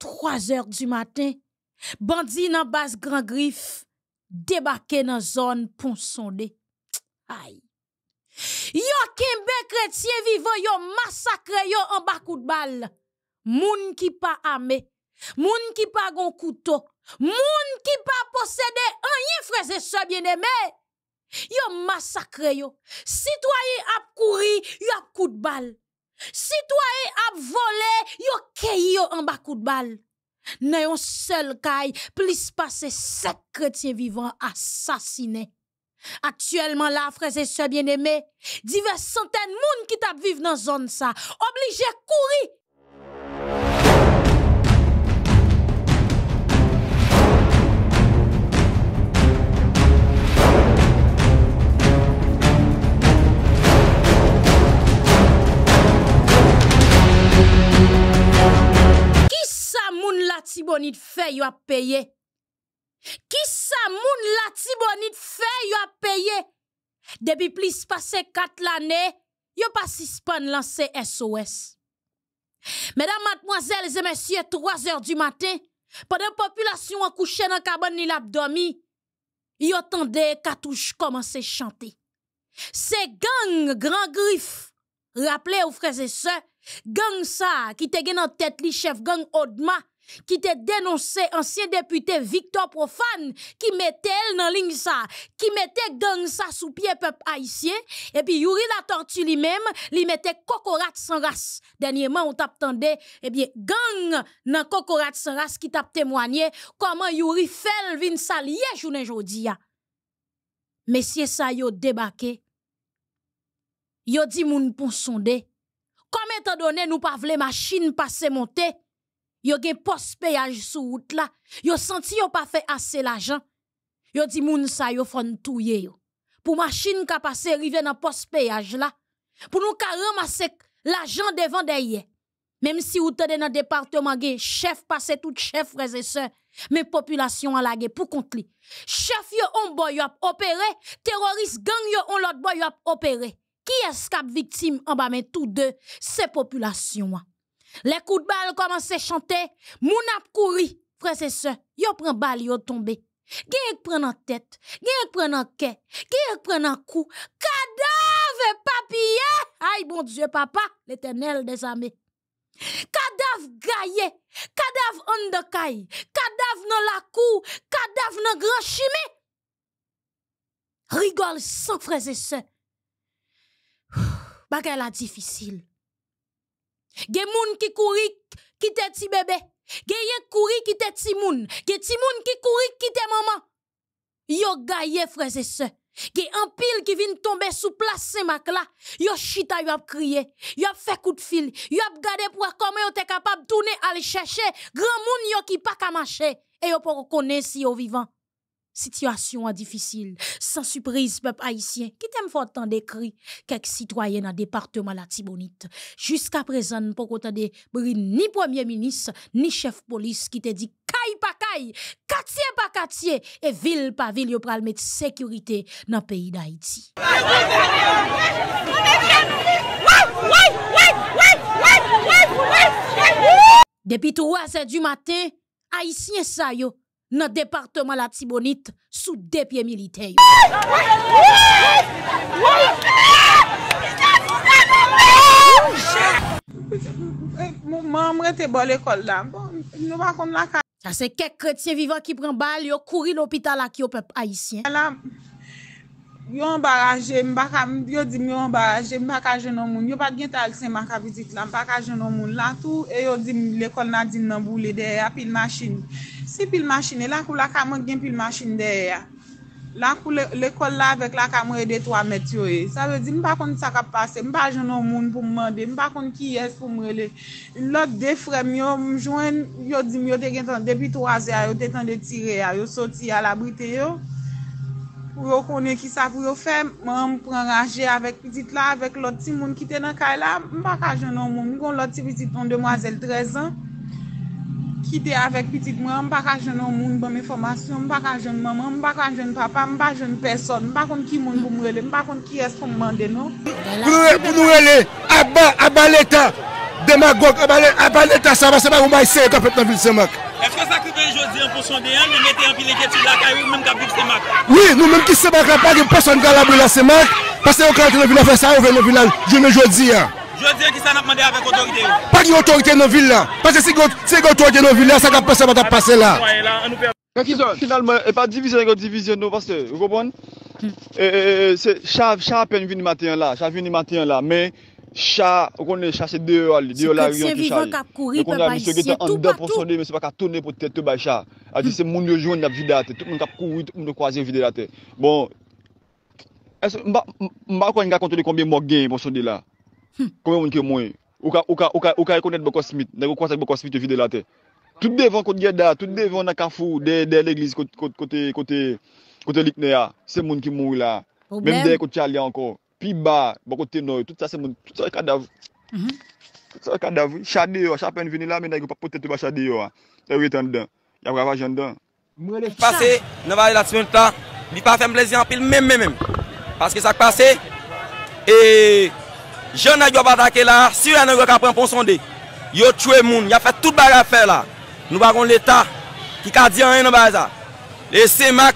3 heures du matin, bandit nan base Grand Griffe débarqué dans zone Aïe! sondé. Aïe. Yo kembe chrétien vivant yo massacre yo en bas coup de balle. Moun qui pas armé, moun qui pas gon couteau, moun qui pas possédé un frères et ça bien aimé. Yo massacre yo. Citoyen ap couru, yo coup de balle citoyens à volé, yo kei en bas coup de balle. Nan un seul caille plus passer 7 chrétiens vivants assassinés. Actuellement là, frères et sœurs bien-aimés, divers centaines de monde qui vivent dans zone ça, à courir tibonit fait yo a payé Ki sa moun la tibonit fait yo a payé depuis plus passé 4 l'année yo suspend l'ance SOS. Mesdames, mademoiselles et messieurs, 3 heures du matin, pendant population en couché dans cabane ni l'abdomen, yo tendait cartouche commencer chanter. C'est gang grand griff Rappelez aux frères et sœurs, gang ça qui te gen en tête li chef gang Odma qui te dénoncé ancien député Victor Profane qui mettait dans ligne ça qui mettait gang ça sous pied peuple haïtien et puis Yuri la tortue lui-même lui mettait cocorat sans race dernièrement on t'attendait et eh bien gang dans cocorat sans race qui t'a témoigné comment Yuri fait vin salier journée aujourd'hui Monsieur ça débarqué yo dit moun pour sonder comme étant donné nous pas voulez machine passer monter Yo gen un péage sou sur la. Yo senti yo pa fait assez l'argent. jan. Yo di moun sa yo fon touye yo. Pou machine ka passer rive nan poste péage la. Pou nou ka ramasser la jan derrière même si ou te dans nan département, gen, chef passe tout chef frères et sœurs. Mais la population pou kont li. Chef yo on boy yo ap opere. gang yo on lot boy yo ap opere. Qui victime victime ba men tout de se populations hein. Les coups de balle commencent à chanter, mon ap kouri, frères et sœurs, yo prend balle yo tombé. Qui prend en tête, qui prend en quai, qui prend en cou, cadavre papillé eh! » Aïe bon Dieu papa, l'Éternel des armées. Cadavre gaillé »« Cadavre en de caille, dans la cour, cadavre dans grand chimé. Rigole sans frères et sœurs. la difficile. Gen moun ki kouri te ti bébé. Gen yek kouri kite ti moun. Gen ti moun ki kouri te maman. Yo gaye et se. Gen en pil ki vin tombe sou place se mak la. Yo chita yo ap kriye. Yo ap coup de fil. Yo ap gade pour akome yo te capable tourner al chèche. Gran moun yo ki pa marcher et yo pou rekone si yo vivant situation difficile. Sans surprise, peuple haïtien, qui t'aime fort tant d'écrit quelques citoyens dans le département de la Tibonite. Jusqu'à présent, pas qu'on ni premier ministre, ni chef police qui te dit caille par caille, quartier par quartier, et ville par ville, pour pral mettre sécurité dans le pays d'Haïti. Depuis 3 heures du matin, haïtien sa yo, nan departman la tibonit sou depye militey. Moun mwen te bo l'ekol lan, bon, bon nou bakon la ka. Sa se kek kretien viva ki pren bal, yo kouri l'opital la ki yo pep haisyen. Lan, yo mba raje, yo di mba raje, mba ka jenon moun, yo pa gen tal sen maka vizit lan, mba ka jenon moun, lan tou, yo di l'ekol nan din non, nan boule, de apil masin. Se pil machine, la kou la kamon gen pil machine deri ya. La kou l'ekol la vek la kamon e detwa metyo e. Sa ve di mba kondi sa ka pase, mba jenon moun pou mwande, mba kondi ki yes pou mwande. Lot de frem yo, mjwen yo di myo te gen ton, depi 3 ya, yo te ton de tire ya, yo soti ya la brite yo. Pou yo kone ki sa pou yo fe, mwen mpren raje avèk pizit la, avèk lot ti moun kite nan kay la, mba ka jenon moun. Mwen kon lot ti pizit ton demwazel 13 an. ki de avek pitik mwen, mba ka jenon moun, mba bon me formasyon, mba ka jenon maman, mba ka jenon papa, mba ka jenon person, mba kont ki moun pou mwele, mba kont ki es pon mande nou. Pou mwele, pou mwele, aban, aban leta, demagok, aban leta, aban leta, saban seman, mba yi seman, mba pep nan vil semak. Efe sa kri ven jodi an pou sonde an, mbe nete an pi lekep si blaka yi, mbe mba pep semak. Oui, nou menm ki semak an pa, gen pasan gala mbe la semak, pasan yon karete nan vilan, fesan yon ven nan vilan, jone jodi an. Jwa diye ki sa nap mande avek otorite ou. Pa di otorite nou vil la. Pase si gote otorite nou vil la, sa ka pese mada pase la. Kaki zon? Finalman, e pa divizyon e gote divizyon nou. Pase, ou gobon? Cha apen vi ni maten la. Cha vi ni maten la. Men, cha, ou konen cha se deyo ali. Deyo la yon ki chaye. Ou konen mi se gete an de pou sonde, men se pa ka tonne pou tete ou bay cha. A di se moun yojou an ap vide la te. Tout moun kap kou it, moun yo kwa zin vide la te. Bon, mba konen ga kontone kombi mok gen pou sonde la? Kome moun ki moun. Ou ka ekonet bokwa smit. Nèk yo kwa sa bokwa smit yo vide la te. Toute devan kote gè da. Toute devan na kafou. Dè l'eglis kote likne ya. Se moun ki moun la. Mèm dè kote chal ya ankon. Pi ba. Bokwa tenoy. Toute sa se moun. Toute sa yon kadav. Toute sa yon kadav. Chade yo. Chapen veni la men nèk yo papote te ba chade yo. Tè wè tèndan. Yabra vajèndan. Pase. Nè va yon la tsemen tan. Bi pa fèm plezian pil mèm Je nan yon batake la, si yon nan yon kapren pon sonde, yon tue moun, yon fè tout bagay fè la, nou bagon l'Etat, ki kadi an yon baza. Le SEMAC,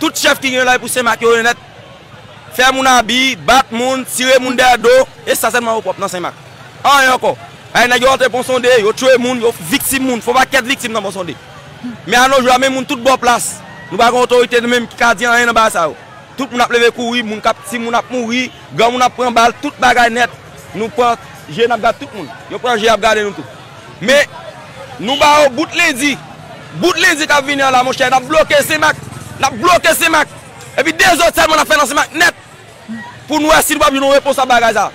tout chef ki yon la pou SEMAC yon renet, fè moun an bi, bat moun, sire moun derdo, e sasèdman wop wop nan SEMAC. An yon kon, a yon nan yon atre pon sonde, yon tue moun, yon viksib moun, fò bakèd viksib nan pon sonde. Men an nou jwa men moun tout bo plas, nou bagon otorite nou men, ki kadi an yon baza yo. Tout moun ap levekou, moun kap ti, moun ap moui, gwa moun ap pren bal, tout bagay net. Nou pren, je nap gade tout moun, yo pren je ap gade nou tout. Me, nou ba ou bout ledi, bout ledi kap vini an la moun chè, nap bloke semak, nap bloke semak. Epi dezot ten moun ap fè nan semak net, pou nou esil wap joun wèpons ap bagay za.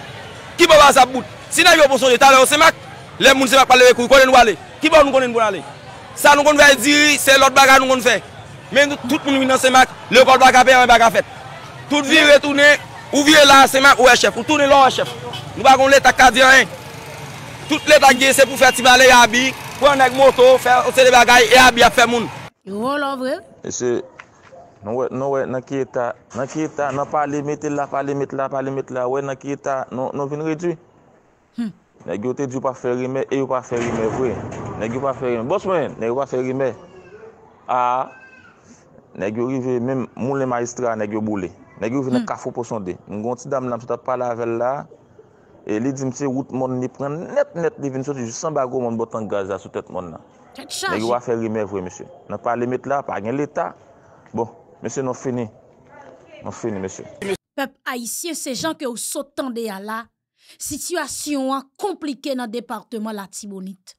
Ki bo waz ap bout? Si nan yon ponson je talè ou semak, lè moun semak pale levekou, konen wale. Ki bo nou konen wale? Sa nou konen vè di, se lòt bagay nou konen fè. Men nou tout moun moun nan semak, le kote baka pe, wè baka fet. Tout vin retounen, ou vin lan semak, wè chef, ou tounen lan wè chef. Nou bagon letak kadyen, tout letak gyesen pou feti bale yabik, e pou an ek moto, fè, ose de bagay, yabik e ap fè moun. Yon wè lan vre? Mese, nou wè, nou wè, nan ki etan, nan ki etan, nan pa limit la, pa limit la, pa limit la, wè nan ki etan, nou vin redwi. Hmm. Nè gyo te djou pa fè rime, e yon pa fè rime, wè. Nè gyo pa fè rime, bòs mwen, nè yon pa fè rime. A... Nèg yo rive même moulin maestra nèg yo boulé. Nèg yo hmm. pour sonder. Mon petit dame là m'ta parler avec là et li di m'se route mon ni prend net net li vinn sorti juste sans bago mon botan gaz à sous tête mon là. Nèg yo a fait rimer vrai monsieur. N'a pas les mettre là, pas gain l'état. Bon, monsieur non fini. On fini monsieur. Peuple haïtien, ces gens que vous sautant de là, situation compliquée dans le département la Tibonite.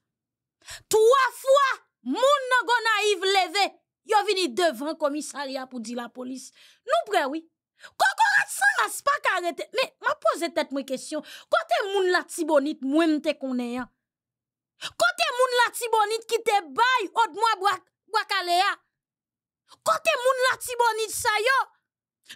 Trois fois, moun nan gon naïve levé Yo vini devan komisaria pou di la polis. Nou prewi. Koko rat san aspa karete. Me, ma pose tet mwen kesyon. Kote moun la tibonit mwen mte kone ya? Kote moun la tibonit ki te bay od mwa wakale ya? Kote moun la tibonit sa yo?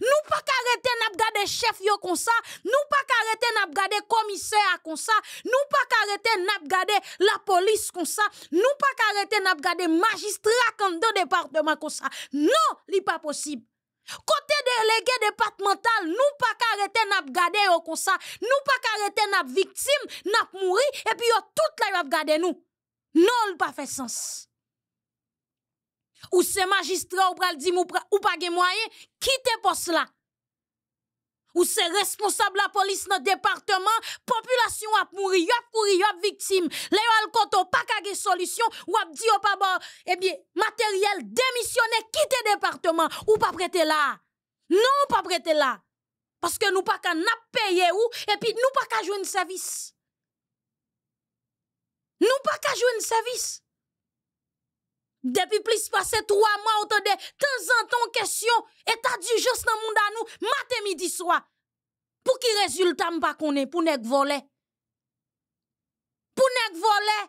Nous pas arrêter de regarder chef yo comme ça, nous pas arrêter de regarder commissaire comme ça, nous pas arrêter de la police comme ça, nous pas arrêter de regarder magistrat comme dans département comme ça. Non, n'est pas possible. Côté délégué départemental, nous pas arrêter n'a regarder yo comme ça, nous pas arrêter n'a victime, n'ab mourir et puis yo toute la yo regarder nous. Non, pas fait sens ou c'est magistrat ou pral di ou pas gen moyen, quitte poste là. Ou c'est responsable la police dans le département, population a mouri, y a couru, a victime. Le al koto pas ka solution, ou a di ou pas bon, eh bien, matériel démissionné, quitte département ou pas prêter là. Non, pas prêter là. Parce que nous pas ka n'a payer ou et puis nous pas ka jouer service. Nous pas ka jouer un service. Depuis plus passé trois mois, autant de temps en temps, question, état d'urgence dans le monde à nous, matin, midi, soir. Pour qui résultat m'a pas connu, pour pas voler. Pour nek voler.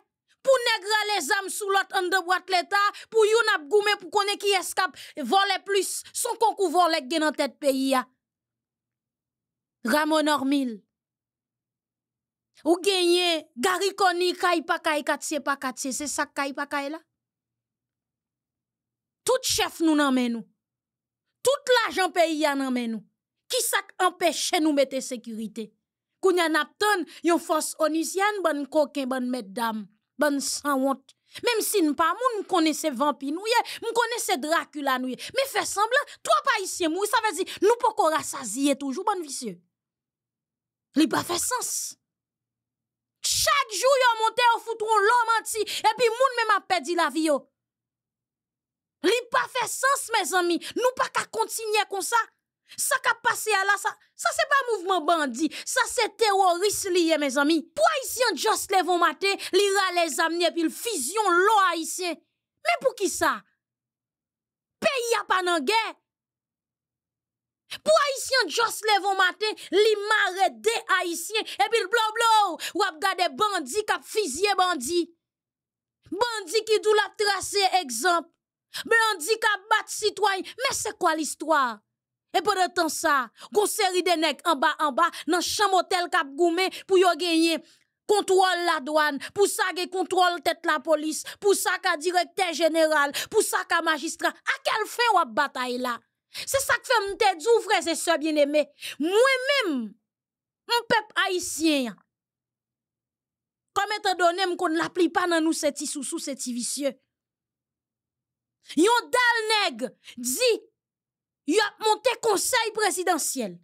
Pour nègre les âmes sous l'autre en de l'État, pour yon ap goumé, pour qu'on qui escape, voler plus, son concours vole dans en tête pays Ramon Ormil. Ou gagner Gary Koni, kay pa kay katse pa katse, c'est ça kay pa kay là tout chef nous nan nous Tout l'argent pays a nan nous. Qui ça empêche nous en sécurité? Kounya napton, yon force onisienne, bonne coquin, bonne mesdames, bonne sans honte. Même si nous pas moun, nous connaissons vampi nous, nous connaissons Dracula nous. Mais fait semblant, trois pas ici ça veut dire, nous pouvons rassasier toujours, bon vicieux. Li pas fait sens. Chaque jour, yon monte au foutron l'homme et puis moun même a perdu la vie pa fe sens, me zami. Nou pa ka kontinye kon sa. Sa ka pase ala sa. Sa se pa mouvment bandi. Sa se teroris liye, me zami. Po Aisyen Djos levon mate, li ra le zamne epil fizyon lo Aisyen. Me pou ki sa? Pe y apan ange? Po Aisyen Djos levon mate, li mare de Aisyen epil blou blou. Wap gade bandi kap fizye bandi. Bandi ki dou la trase ekzamp. Mais a bat citoyen, mais c'est quoi l'histoire? Et pendant temps ça, gon série de en bas en bas dans chambre hôtel cap goumé pour y gagner contrôle la douane, pour ça que contrôle tête la police, pour ça qu'a directeur général, pour ça qu'a magistrat. À quel fin ou bataille là C'est ça que fait m'te dou frères et sœurs bien-aimés. Moi-même, mon peuple haïtien. Comme étant donné qu'on ne l'applique pas dans nous c'est sous sous c'est vicieux. Yon dal neg, di, yop monte konsey presidansyel,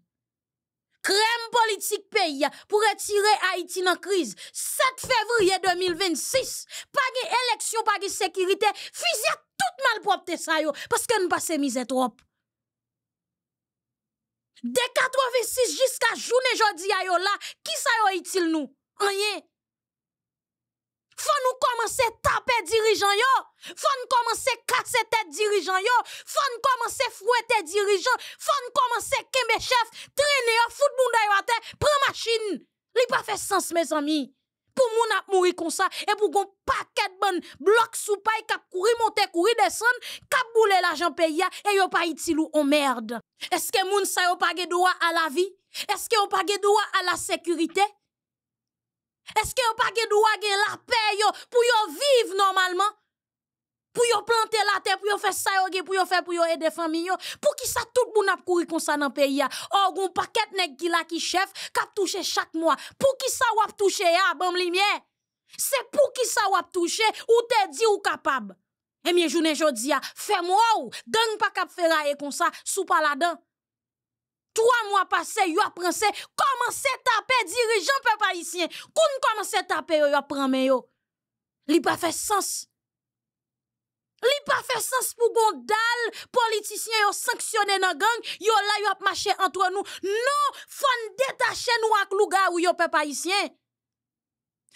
krem politik peyi, pou retire Haiti nan kriz, 7 fevriye 2026, pa ge eleksyon, pa ge sekirite, fizya tout mal pou opte sayo, paske nou pase mize trop. De 86 jiska joun e jodi ayo la, ki sayo itil nou? Anye? Faut nous commencer à taper dirigeant yo. Faut nous commencer à casser tête dirigeant yo. Faut nous commencer à fouetter dirigeant Faut commencer à kembe chef, traîner yo fout moun à terre, prend machine. Li pas fait sens mes amis. Pour moun ap mouri comme ça et pour gon paquet bon bloc sous paille cap courir monter courir descendre cap bouler l'argent pays et yo pas lou on oh merde. Est-ce que moun sa yo pas droit à la vie? Est-ce que yo pas droit à la sécurité? Est-ce que vous n'avez pas de la paix pour vivre normalement pour yon planter la terre, pour yon faire ça pour yon faire, pour yon aider famille familles? Pour qui ça tout monde ap courir comme ça dans le pays Ou oh, vous paquet nek qui la qui chef, qui touche chaque mois. Pour qui ça wap a touché. bon C'est pour qui ça wap touché. ou te dit ou capable. Et eh bien, journée jodi fais moi ou, gang pas kap faire comme ça, sous paladin la dent. Troa mwa pase, yo aprense, komanse tape dirijon pepa isyen. Koun komanse tape yo aprenmen yo. Li pa fe sens. Li pa fe sens pou gondal politisyen yo sanksyone nan gang. Yo la yo apmache antwen nou. Non, fon detache nou ak luga ou yo pepa isyen.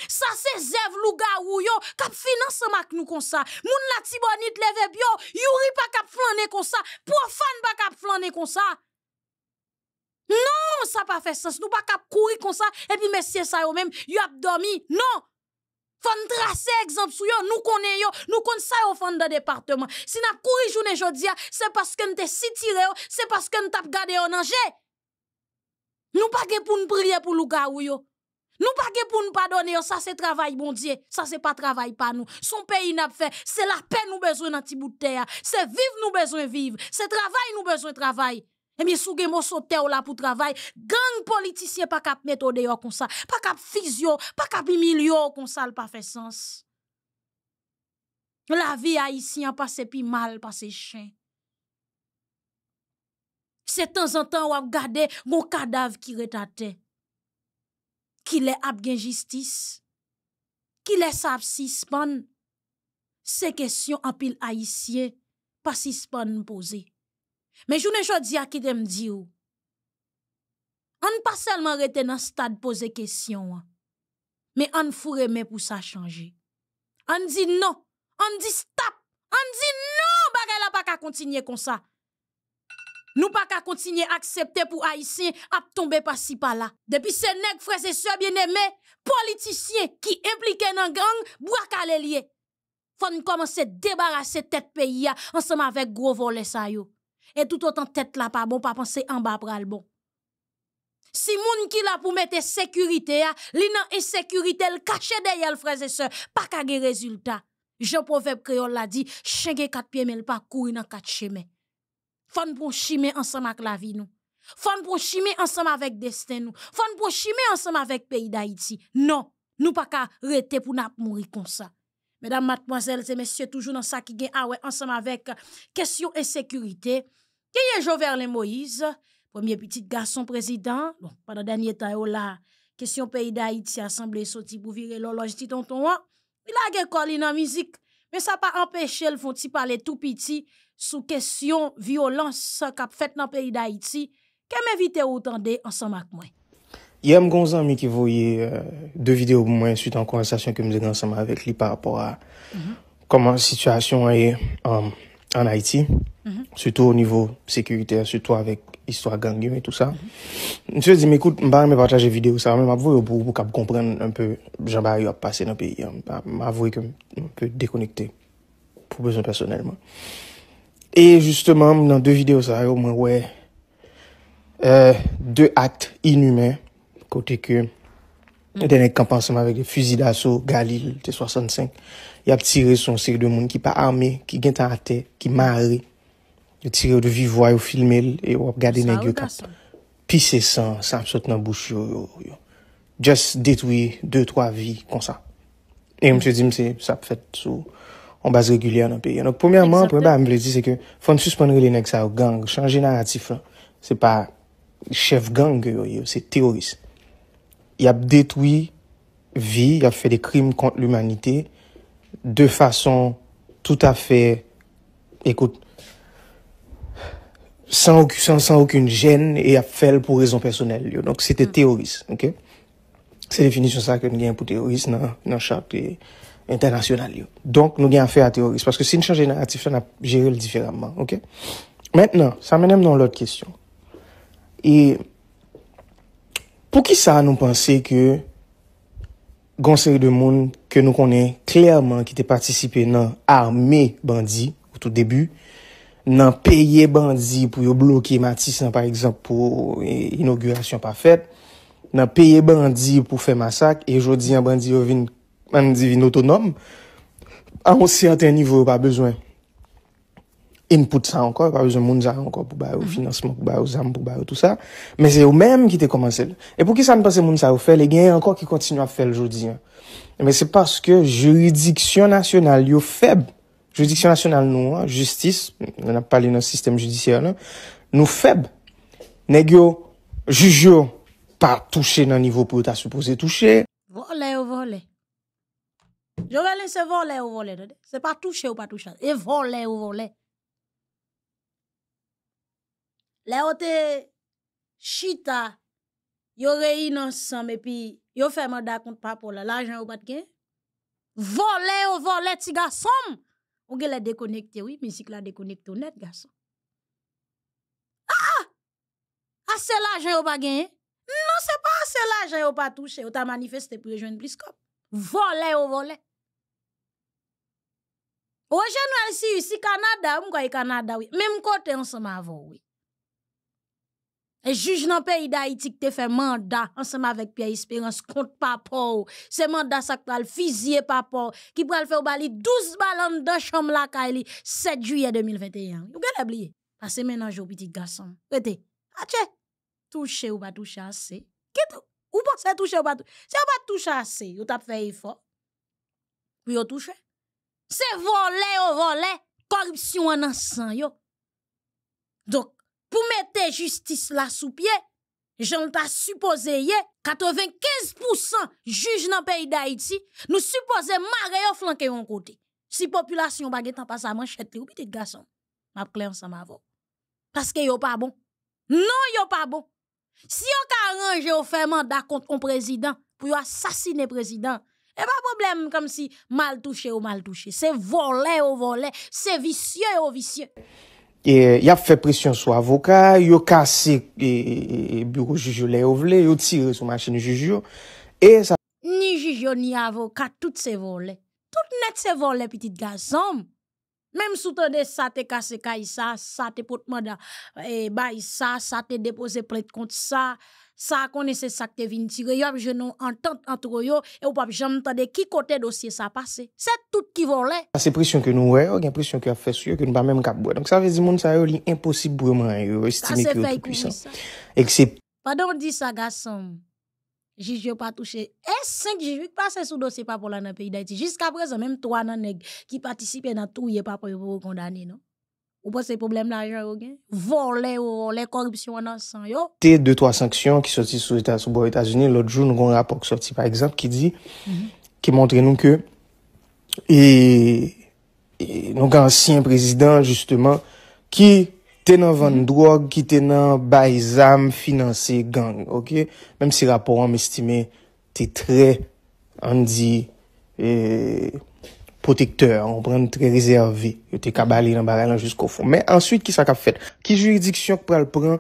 Sa se zev luga ou yo, kap finanse mak nou konsa. Moun nati bonit leveb yo, yuri pa kap flanen konsa. Profan pa kap flanen konsa. Non, ça pas fait sens. Nous pas cap courir comme ça et puis messieurs ça yo même, a dormi. Non. Faut tracer exemple sur yo, nous connaissons yo, nous connaissons ça au fond département. Si n'a courir journée jodia, c'est parce que n'était si tiré, c'est parce que n't'a gardé en danger. Nous pas pour nous prier pour louga ou yo. Nous pas pour nous pardonner, ça c'est travail bon Dieu, ça c'est pas travail pas nous. Son pays n'a fait, c'est la paix nous besoin dans petit bout de terre, c'est vivre nous besoin vivre, c'est travail nous besoin travail. E eh mi sou gen mou sote ou la pou travay, gang politisyen pa kap metode yo kon sa, pa kap fizyo, pa kap imilyo kon sa l pa fe sens. La vi aisyen pase pi mal, pase chen. Se tan zan tan wap gade goun kadav ki retate, ki le ap gen jistis, ki le sap si span, se kesyon apil aisyen pa si span pouze. Mais je ne dis à qui me dit, On ne pas seulement rester dans stade poser question. Hein, mais on foure mais pour ça changer. On dit non, on dit stop, on dit non, bagay la pas ka continuer comme ça. Nous pas ka continuer accepter pour haïtien à tomber par ci par là. Depuis ces nèg frères et sœurs bien-aimés, politiciens qui impliquent dans gang bois calé lié. Faut commencer débarrasser tête pays hein, ensemble avec gros volé yo. Et tout autant tête là pas bon, pas penser en bas pral bon. Si moun ki la pour mettre sécurité, li nan insécurité, le caché derrière le frères et sœurs, pas qu'à résultat. Je Proverbe Créole l'a dit, chègue quatre pieds, mais le pas courir dans quatre chemins. Fon pour chimer ensemble avec la vie nous. Fon pour chimer ensemble avec destin nous. Fon pour chimer ensemble avec pays d'Haïti. Non, nous pas ka rete pour n'ap mourir comme ça. Mesdames, mademoiselles et messieurs, toujours dans ça qui gagne ah ouais, ensemble avec question et sécurité. Qui est Moïse, premier petit garçon président, bon, pendant dernier temps, là, question pays d'Haïti, assemblée sorti pour virer l'horloge petit tonton. Hein. Il a gagné dans musique, mais ça pas empêché le font parler tout petit sous question violence qu'a fait dans pays d'Haïti. qui m'inviter autant de ensemble avec moi. Yem gonzan mi ki voye euh, de vide ou mwen suite an konversasyon ke mize gansama avek li par apora koman mm-hmm. situasyon a ye an Haiti. Mm-hmm. Soutou ou nivou sekurite, soutou avek histwa gangyo et tout sa. Mse mm-hmm. di m'ekoute, mba yon mè partaje vide ou sa, mè m'avoye ou pou ka pou kompren un peu jan ba yon ap pase nan peyi. M'avoye ke mwen pou dekonekte pou bezon personelman. Et justement, mnen an de vide ou sa, mwen wè de at inhumè kote ke denek kampan seman vek de fuzi da sou Galil te 65 yap tire son seri de moun ki pa arme ki gen ta ate, ki mare yap tire ou de vivoy ou filmel e wap gade negyo kampan pi se san, sa ap sot nan bouch yo just detouye 2-3 vi konsa e mse di mse sa ap fet sou on base reguler nan pe poumyanman, poumyanman ambele di se ke fon susponre le neg sa ou gang, chanje nan atif se pa chef gang yo se terorisme y ap detoui vi, y ap fe de krim kont l'umanite, de fason tout afe, ekout, san okyousan, san okyoun jen, e ap fel pou rezon personel yo. Donk, se mm. te teoris, ok? Se definisyon sa ke nou gen pou teoris nan chakle internasyonal yo. Donk, nou gen afe a teoris. Paske se nou chanje nan atifan ap jere l difiraman, ok? Mètnen, sa menem nan lot kestyon. E... Pou ki sa nou panse ke gonseri de moun ke nou konen kliyaman ki te patisipe nan arme bandi ou tou debu, nan peye bandi pou yo bloke matisan par eksemp pou e, inaugurasyon pa fet, nan peye bandi pou fe masak, e jodi yon bandi yo vin an divin otonom, an monsi an ten nivou pa bezwen. input sa ankon, akwa yon moun za ankon pou bayou, mhm. finansman pou bayou, zam pou bayou, tout sa, men se ou menm ki te komanse. E pou ki sa anpase moun sa ou fè, le gen yon ankon ki kontinu a fè l jodi. Men se paske juridiksyon nasyonal, yo feb, juridiksyon nasyonal nou, justice, nan ap pali nan sistem judisyon, nou feb, negyo, jujyo, pa touche nan nivou pou ta suppose touche. Vole ou vole? Jovele se vole ou vole? Se pa touche ou pa touche? E vole ou vole? Le o te chita, yo re yi nan sam, epi yo fèman da kont papo la, la ajan ou bat gen? Vole ou vole ti ga sam! Ou gen le dekonekte ou, men si k la dekonekte ou net ga sam. Ah! A! Ase la ajan ou bat gen? Non se pa ase la ajan ou bat touche, ou ta manifeste prejwen bliskop. Vole ou vole! Ou gen e nou el si, si Kanada, mwen kwa yi e Kanada ou, men mkote yon sam avon ou. Et juge dans le pays d'Haïti qui te fait mandat ensemble avec Pierre Espérance contre Papo. ce mandat sak pral papa » qui qui pral faire au bali 12 balan dans chambre la Kaili 7 juillet 2021. Vous avez oublié. Parce que maintenant, je piti gason. Pwete, ah, touche ou pas touche assez. ou pas se touche ou pas touche. Se ou pas touche assez. Vous tap fait effort Ou avez touche. C'est volé ou oh, volé. Corruption en ensemble. yo. Donc, pour mettre justice là sous pied, ne pas supposé y 95% juge dans pays pays nous nous supposé supposons yo flanqué yon côté. Si population baget an pasa manchet manchette, ou Je suis ma en ensemble Parce Parce que yo pas bon. Non yo pas bon. Si yo ka un yo contre mandat pour on président pour il président, et pas de problème comme si mal touché ou mal touché. C'est volé ou volé. C'est vicieux ou vicieux et il a fait pression sur avocat il a cassé le e, e, bureau juge il a tiré sur machine juge et ça ni juge ni avocat tout ces volets. tout net ces volets, petit garçon même sous ça te cassé caïssa ça te pote mandat et ça ça te eh, bah, déposé plainte contre ça ça connaissait c'est ça que venu tirer yo je non entente entre yo et ou pas jamais entendre qui côté dossier ça passé c'est tout qui volait ah, c'est pression que nous ouais la pression que a fait sur que nous pas même cap donc ça veut dire monde ça est impossible vraiment yo estimer que tout puissant except pardon dit ça garçon juge pas touché. Et eh, cinq juges qui sur sous dossier pas pour dans le pays d'Haïti. Jusqu'à présent, même trois nègres qui participaient dans tout, ils pas pour condamner, non? Ou pa se problem la jen yo gen. Vo mm-hmm. mm-hmm. le korupsyon anan san yo. Te 2-3 sanksyon ki soti sou bou Etats-Unis. L'otjou nou kon rapor ki soti par ekzant ki di. Ki montre nou ke. E nou kan ansyen prezident justeman. Ki tenan van drog. Ki tenan bay zam finanse gang. Mem si rapor an mestime. Te tre an di. E... Potekteur, ou pren nou tre rezervi. Yo te kabali nan bare lan jisko fon. Men answit ki sa kap fet. Ki juridiksyon pou al pren,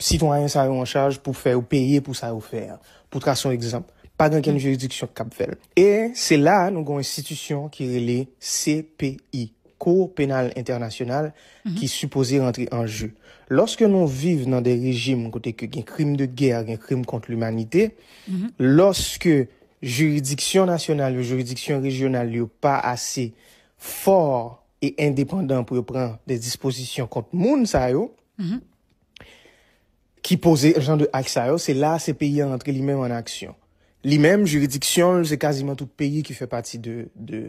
sitwanyen sa ou an chaj pou fe ou peye pou sa ou fer. Pou tra son egzamp. Pa gen ken juridiksyon kap fel. E se la nou gen institisyon ki rele CPI, Ko Penal Internasyonal, ki mhm. supose rentri anje. Lorske nou vive nan de rejim, kote ke gen krim de ger, gen krim kont l'umanite, mhm. loske... juridiksyon nasyonal ou juridiksyon rejyonal yo pa ase for e independant pou yo pran de disposisyon kont moun sa yo, ki mhm. pose, jan de aksa yo, se la se peyi an entre li men an aksyon. Li men, juridiksyon, se kazi man tout peyi ki fe pati de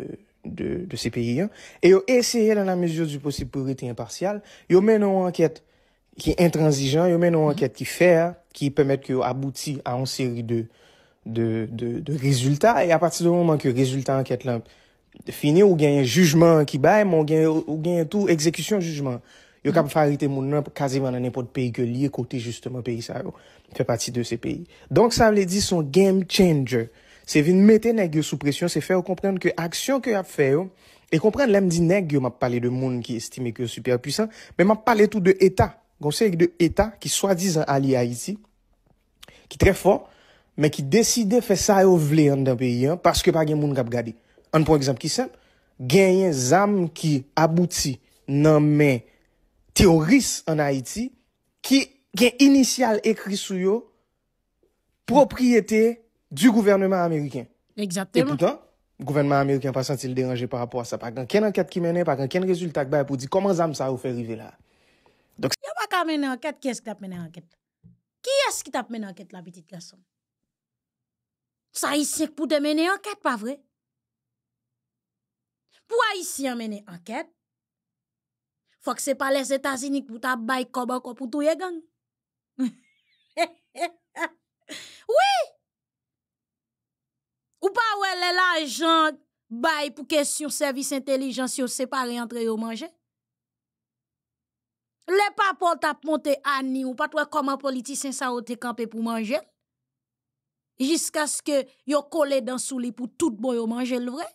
se peyi an, e yo eseye nan la mezyon du posib pou rete impartial, yo men an anket ki intransijan, yo men an anket ki fer, ki pemet ki yo abouti a an seri de de rezultat. Et à partir du moment que le rezultat enquête l'homme finit, ou gagne un jugement qui baye, ou gagne tout, exécution, jugement, il y a capable de faire arrêter l'homme quasiment dans n'importe quel pays que l'il y ait coté justement Paysaro, qui fait partie de ce pays. Donc ça, il l'a dit, son game changer, c'est de mettre l'homme sous pression, c'est de faire comprendre que l'action qu'il a fait, et comprendre l'homme dit, l'homme m'a parlé de monde qui estime que superpuissant, mais m'a parlé tout de état, de état qui soi-disant allie à Haïti, qui est très fort, mais qui décide de faire ça et vle dans le pays, hein, parce que pas de monde qui gade. Un pour exemple qui simple, un zam qui aboutit nan les terroristes en Haïti, qui gen initial écrit sur yo, propriété du gouvernement américain. Exactement. Et pourtant, le gouvernement américain pas senti le déranger par rapport à ça. Pas une enquête qui y pas quel résultat qui pour dire comment zam ça vous fait arriver là. Donc, il n'y a pas qu'à mener enquête, qui est-ce qui t'a mené enquête? Qui est-ce qui t'a mené enquête, la petite garçon? Ça ici pour te mener enquête, pas vrai? Pour Haïtien mener enquête, faut que c'est pas les États-Unis pour ta bail comme encore pour tout les gang. oui! Ou pas est l'argent bail pour question service intelligence yo pas entre yo manger? Le papot pour à Annie ou pas toi comment politicien ça ou te campé pour manger? Jisk aske yo kole dansou li pou tout bon yo manje l vre.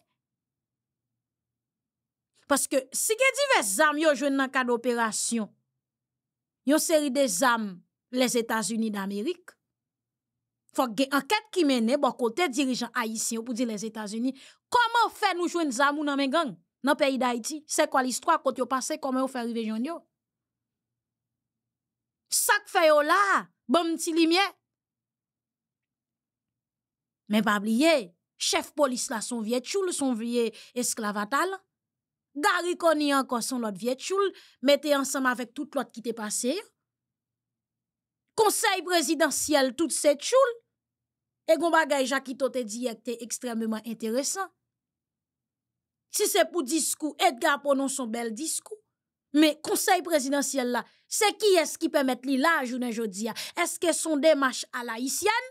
Paske si gen di ve zam yo jwen nan ka d'operasyon, yo seri de zam les Etats-Unis d'Amerik, fok gen anket ki mene, bo kote dirijan Haitien pou di les Etats-Unis, koman fe nou jwen zam ou nan men gang, nan peyi d'Haiti, se kwa l'istwa kont yo pase koman yo fe rivejon yo. Sak fe yo la, bom ti li mye, Men pa bliye, chef polis la son vie tchoul, son vie esklavatal. Ga rikoni ankon son lot vie tchoul, mette ansam avèk tout lot ki te pase. Konsey prezidentiyel tout se tchoul, e gomba gaye jakito te diye ekte ekstremement enteresan. Si se pou diskou, Edgar ponon son bel diskou. Men konsey prezidentiyel la, se ki eski pe met li la jounen jodi ya? Eske son demache ala isyan?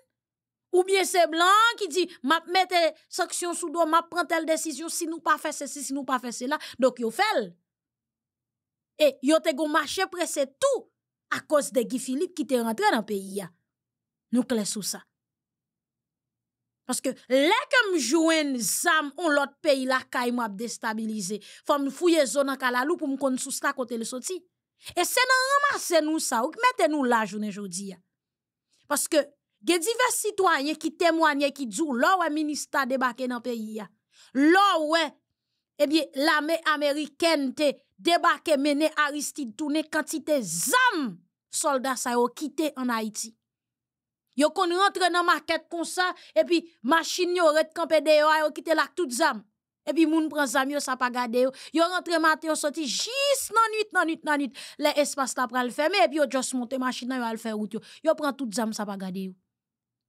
Ou bien c'est blanc qui dit, m'a mette sanction sous dos, m'a prend telle décision, si nous pas faire ceci, si nous pas faire cela. Donc, yo fait. Et yo te gon marché presse tout à cause de Guy Philippe qui te rentré dans le pays. Nous clés sous ça. Parce que les comme jouen zam on l'autre pays la kay m'a déstabilisé. Faut me fouiller zone en kalalou pour me connaître sous ça côté le sorti. Et c'est dans ramasser nous ça ou mettez nous là journée aujourd'hui Parce que Gen divers citoyens qui témoignent, qui disent, là où ministre débarqué dans le pays, là où eh bien, l'armée américaine te débarqué, mené Aristide, tourné quantité zam soldats sa yo quitté en Haïti. Yo kon rentre dans market comme ça, et puis machine yo rete campé de yo, ont quitté la tout armes. »« Et puis moun prend zam yo, sa pa gade yo. Yo rentre matin, yo sorti juste nan nuit, nan nuit, nan nuit. Le espace la pral ferme, et puis yo just monter machine yo al fè route yo. Yo prend tout zam, sa pa gade yo.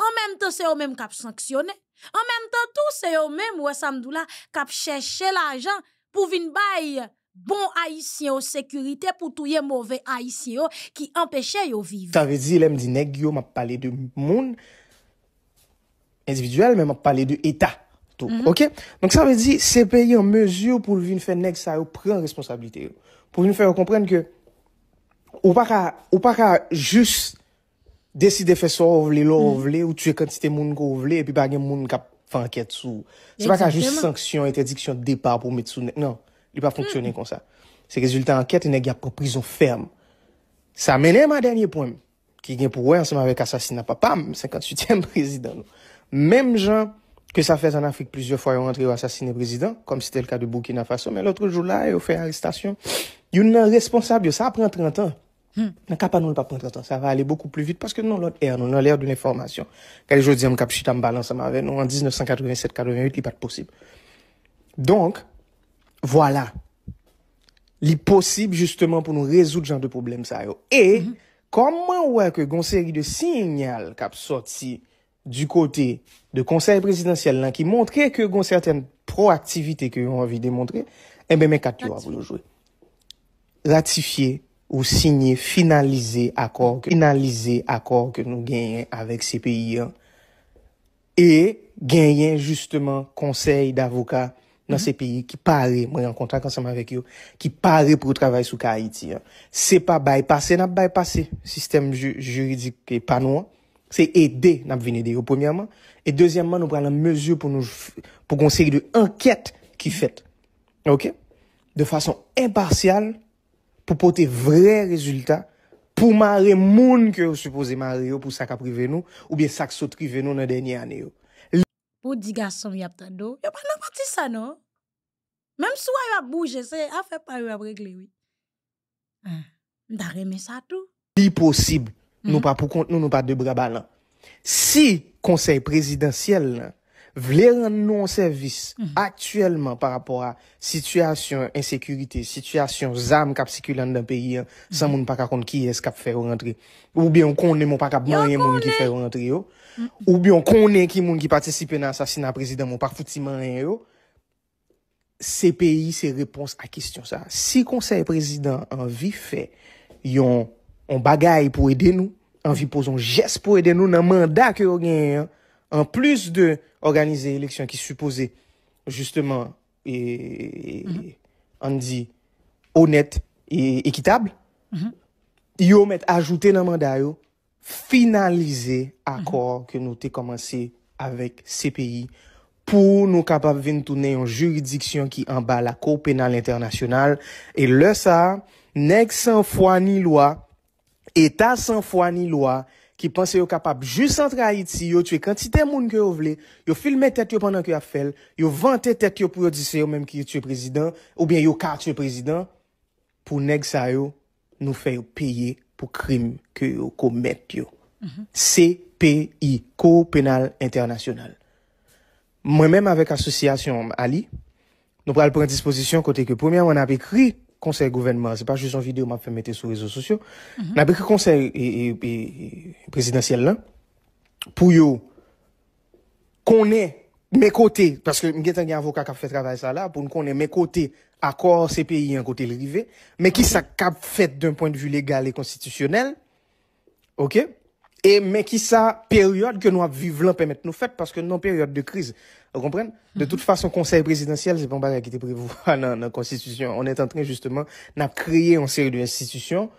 En même temps, c'est au même qui sanctionné. En même temps, tout c'est au même wè l'argent Samdoula qui chèche l'argent pour bon haïtien au sécurité pour tout les mauvais haïtien qui empêchait de vivre. Ça veut dire dit nèg m'a parlé de monde individuel mais m'a parlé de état. Tout. Mhm. OK Donc ça veut dire c'est pays en mesure pour venir faire nèg ça responsabilité. Pour venir faire comprendre que ou pas qu'à juste Desi de fe so ovle, lo ovle, mm. ou tue kantite moun ko ovle, e pi bagen moun ka fanket sou. Se pa ka jis sanksyon, etediksyon, depar pou met sou. Non, li pa fonksyonen mm. kon sa. Se rezultat anket, yon e gyap kon prizon ferm. Sa menen ma denye pwem, ki gen pou wè anseman vek asasina papam, 58e prezident nou. Mem jan, ke sa fèz an Afrik, plizye fwa yon rentre yon asasine prezident, kom si tel ka de Bukina Faso, men loutre jou la, yon fè arrestasyon. Yon nan responsab yo, sa apren 30 an. Hmm. Nan kapa nou l pa pwantrata Sa va ale beaucoup plu vite Paske nou l ot er Nou l er dounen formasyon Kale jodi am kap chita m balan sa ma ven Nou an 1987-88 li pat posib Donk Vwala Li posib justman pou nou rezout jan de problem sa yo E Koman wè ke gonseri de sinyal Kap soti Du kote De konser presidansyel lan Ki montre ke gonser ten proaktivite Ke yon avi demontre eh Mbemekat yon avou nou jwe Ratifiye Ou sinye finalize akor ke nou genyen avek se peyi an. E genyen justement konsey d'avokat nan mhm. se peyi ki pare. Mwen an kontra konseyman vek yo. Ki pare pou travay sou ka Haiti an. Se pa baypase, nan baypase sistem juridik ke panwa. Se ede nan vene deyo. Poumyanman. E deuxymanman nou pran la mezyou pou konsey de anket ki fet. Ok. De fason impartial. pour porter vrai résultat, pour marrer monde que vous supposez marrer pour ça a privé nous, ou bien ça qui privé nous dans la dernière année. Pour dire garçon, il y a pas d'eau, il a pas de ça, non? Même si vous avez bougé, c'est faire pas vous régler, oui. Hum. ça tout. Impossible. Mm -hmm. Nous hein? pas pour compte, nous, pas de bras ballants. Si conseil présidentiel, Vle rande nou an servis aktuelman mhm. pa rapor a situasyon ensekurite, situasyon zame kap sikulan dan peyi an, san moun pak akonde ki eskap fè ou rentre. Ou byon konen moun pak ap moun yon moun ki fè ou rentre yo. Mhm. Ou byon konen ki moun ki patisipe nan sasina prezident moun pak fouti moun yon yo. Se peyi, se repons a kistyon sa. Si konsey prezident an vi fè, yon bagay pou ede nou, an vi pou zon jes pou ede nou nan mandak yo gen yon, en plus de organiser lèksyon ki supposè, justèman, an mm-hmm. di, honèt, ekitabl, mm-hmm. yo mèt ajoute nan manday yo, finalize akor ke mm-hmm. nou te komanse avèk se peyi, pou nou kapap vin toune yon juridiksyon ki anba la ko penal internasyonal, e lè sa, nek san fwa ni lwa, eta san fwa ni lwa, qui pensent qu'ils sont capables juste à Haïti, yo tuer quantité de monde que vous voulez, filmer filmer tête pendant que vous fait, yo vanter tête pour dire c'est même qui le président, ou bien ils tuer le président, pour nèg nous faire payer pour crime que vous commettent yo. CPI, mhm. Cour pénale International. Moi-même avec association Ali, nous prenons la disposition côté que première on a écrit conseil gouvernement, c'est pas juste en vidéo m'a fait mettre sur les réseaux sociaux. Mm -hmm. N'a conseil présidentiel pour qu'on est mes côtés parce que suis un avocat qui a fait travail ça là pour qu'on connaître mes côtés à accord pays un côté rivé mais qui ça cap fait d'un point de vue légal et constitutionnel. OK? Et mais qui ça période que nous vivons là permet nous faire parce que en période de crise vous comprenez? De toute façon, conseil présidentiel, c'est pas un bagage qui était prévu dans la constitution. On est en train, justement, de créer une série d'institutions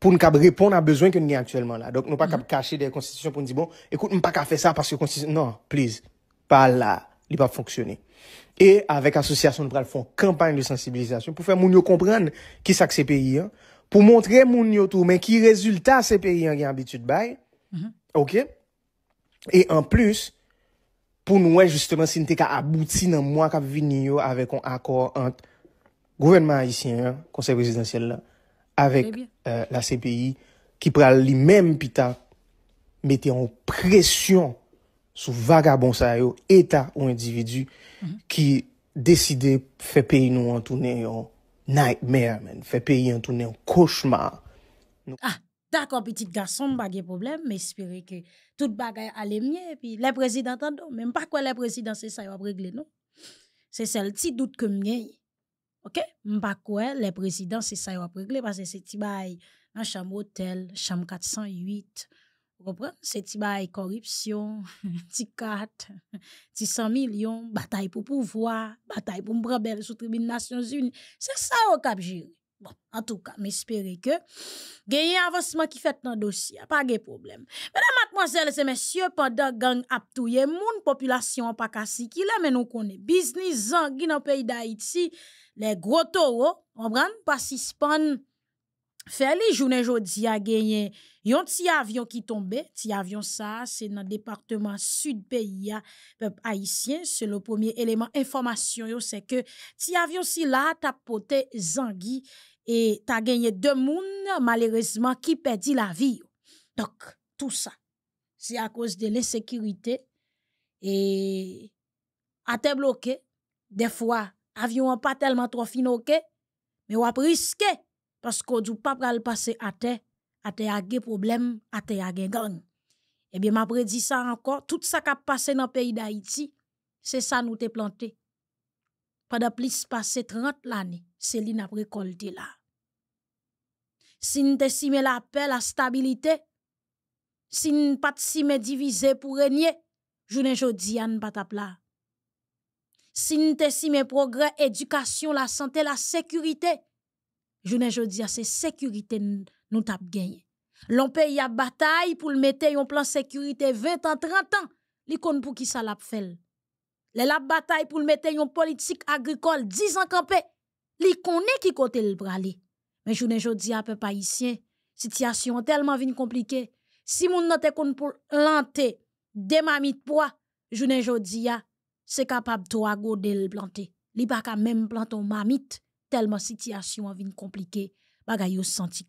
pour nous répondre à besoin que nous avons actuellement là. Donc, nous pas mhm. cacher des constitutions pour nous dire, bon, écoute, nous pas qu'à faire ça parce que constitution, non, please, pas là, il pas fonctionner. Et avec association, de faire une campagne de sensibilisation pour faire Mounio comprendre qui ça ces pays, hein. pour montrer mon tout, mais qui résultat ces pays, hein, qui ont de bail. Mhm. OK? Et en plus, pour nous, justement, si nous abouti dans le mois qui venu avec un accord entre le gouvernement haïtien, hein, conseil présidentiel, avec eh euh, la CPI, qui prend lui-même, pita, mettre en pression sur vagabond ça état ou individu mhm. qui de faire pays nous en tourner en nightmare faire pays en tourner en cauchemar. Ah, D'accord, petit garçon, pas de problème, mais espérer que tout bagaille allait mieux. Puis les présidents, même pas quoi les présidents, c'est ça, ils va régler, non? C'est celle petit doute que mieux OK? pas quoi les présidents, c'est ça, ils va régler parce que c'est petit bail, un chambre hôtel, chambre 408. Vous comprenez? C'est petit bail, corruption, petit 4, petit 100 millions, bataille pour pouvoir, bataille pour me belle sous tribune Nations Unies. C'est ça, au cap gérer. Bon, en tout cas, m'espérez que gagne avancement qui fait dans dossier, pas de problème. Mesdames, mademoiselles et messieurs, pendant gang ap touye moun population pas kasi ki la, mais nous connaît business dans le pays d'Haïti, les gros taureaux, on prend pas les journée jodi a gagné yon ti avion qui tombe, ti avion ça c'est dans département sud pays a peuple haïtien le premier élément information yo c'est que ti avion si là t'a poté zangi et t'a gagné deux moun malheureusement qui perdit la vie donc tout ça c'est à cause de l'insécurité et à te bloqué des fois avion pas tellement trop fin ok mais ou a risquer parce peut à pa pral terre à à a à à à a gè gang. Eh bien, ma predi ça encore. tout ça qui pase nan peyi d'Haïti c'est ça sa nou te planté pendant plus passé 30 l'année c'est li na de la. Si la stabilité la stabilite, pour régner, je ne pou renyen, jounen jodi an Si la. Sin te sime progrès, éducation, la santé, la sécurité, n'ai Jodia, c'est sécurité sécurité nou tap gagné. Lon peut y a bataille pour mettre un yon plan sécurité 20 ans, 30 ans, li kon pou ki sa lap Le bataille pour pou l politique yon politique agricole 10 ans, campé. li qui ki kote bralé. Mais Men jounen jodi a pe pa compliquée. Situation vin compliquée. Si moun nan te kon pou lante, demamit poa, jounen jodi a, se capable to a go Li pa ka Tellement situation en vin compliquée, bagay yo senti